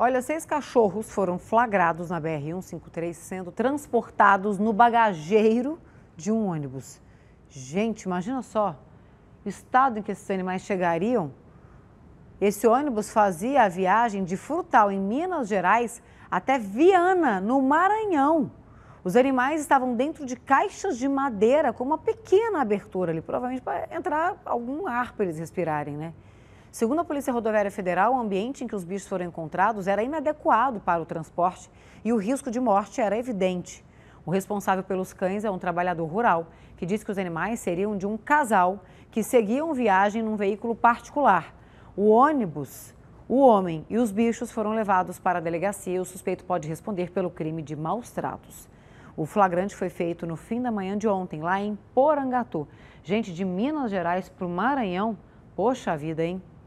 Olha, seis cachorros foram flagrados na BR-153 sendo transportados no bagageiro de um ônibus. Gente, imagina só o estado em que esses animais chegariam. Esse ônibus fazia a viagem de Frutal, em Minas Gerais, até Viana, no Maranhão. Os animais estavam dentro de caixas de madeira com uma pequena abertura ali, provavelmente para entrar algum ar para eles respirarem, né? Segundo a Polícia Rodoviária Federal, o ambiente em que os bichos foram encontrados era inadequado para o transporte e o risco de morte era evidente. O responsável pelos cães é um trabalhador rural que diz que os animais seriam de um casal que seguiam viagem num veículo particular. O ônibus, o homem e os bichos foram levados para a delegacia e o suspeito pode responder pelo crime de maus tratos. O flagrante foi feito no fim da manhã de ontem, lá em Porangatu. Gente de Minas Gerais para o Maranhão, poxa vida, hein?